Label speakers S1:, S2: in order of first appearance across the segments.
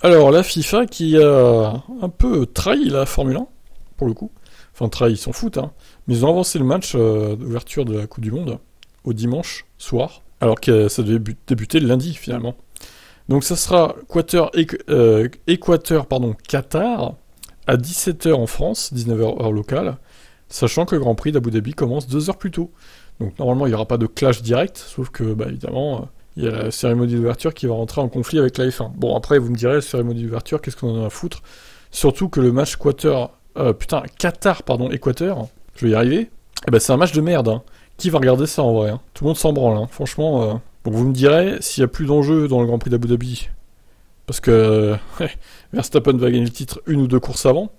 S1: Alors la FIFA qui a un peu trahi la Formule 1, pour le coup. Enfin trahi, ils s'en foutent, hein. Mais ils ont avancé le match euh, d'ouverture de la Coupe du Monde au dimanche soir, alors que ça devait débuter lundi finalement. Donc ça sera Équateur, euh, pardon, Qatar à 17h en France, 19h heure locale, sachant que le Grand Prix d'Abu Dhabi commence deux heures plus tôt. Donc normalement il n'y aura pas de clash direct, sauf que bah, évidemment euh, il y a la cérémonie d'ouverture qui va rentrer en conflit avec la F1. Bon, après, vous me direz, la cérémonie d'ouverture, qu'est-ce qu'on en a à foutre Surtout que le match Quater, euh, Qatar, pardon, Équateur, je vais y arriver, eh ben, c'est un match de merde. Hein. Qui va regarder ça en vrai hein Tout le monde s'en branle, hein. franchement. Euh, vous me direz, s'il n'y a plus d'enjeu dans le Grand Prix d'Abu Dhabi, parce que Verstappen va gagner le titre une ou deux courses avant,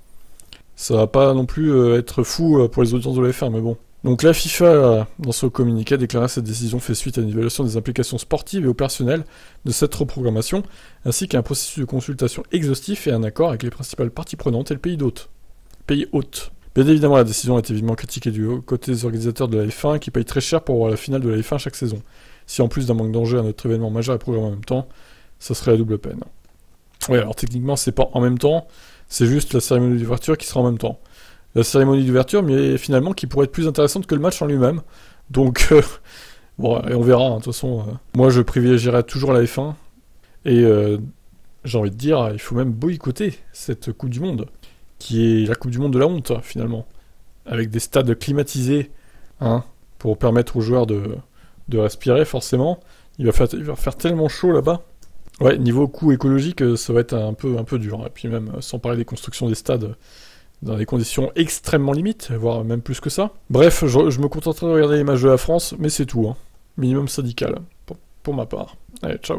S1: ça va pas non plus euh, être fou euh, pour les audiences de la F1, mais bon. Donc la FIFA, dans son communiqué, déclarait que cette décision fait suite à une évaluation des implications sportives et au personnel de cette reprogrammation, ainsi qu'à un processus de consultation exhaustif et un accord avec les principales parties prenantes et le pays d'hôte. Pays hôte. Bien évidemment, la décision est été critiquée du côté des organisateurs de la F1 qui payent très cher pour voir la finale de la F1 chaque saison. Si en plus d'un manque d'enjeu à notre événement majeur est programmé en même temps, ça serait la double peine. Oui, alors techniquement, c'est pas en même temps, c'est juste la cérémonie d'ouverture qui sera en même temps. La cérémonie d'ouverture, mais finalement, qui pourrait être plus intéressante que le match en lui-même. Donc, euh, bon, et on verra, hein, de toute façon. Euh. moi, je privilégierai toujours la F1. Et euh, j'ai envie de dire, il faut même boycotter cette Coupe du Monde, qui est la Coupe du Monde de la honte, finalement. Avec des stades climatisés, hein, pour permettre aux joueurs de, respirer, forcément. il va faire tellement chaud là-bas. Ouais, niveau coût écologique, euh, ça va être un peu, un peu dur. Et puis même, euh, sans parler des constructions des stades euh, dans des conditions extrêmement limites, voire même plus que ça. Bref, je, me contenterai de regarder les matchs de la France, mais c'est tout. Hein. Minimum syndical, pour, pour ma part. Allez, ciao.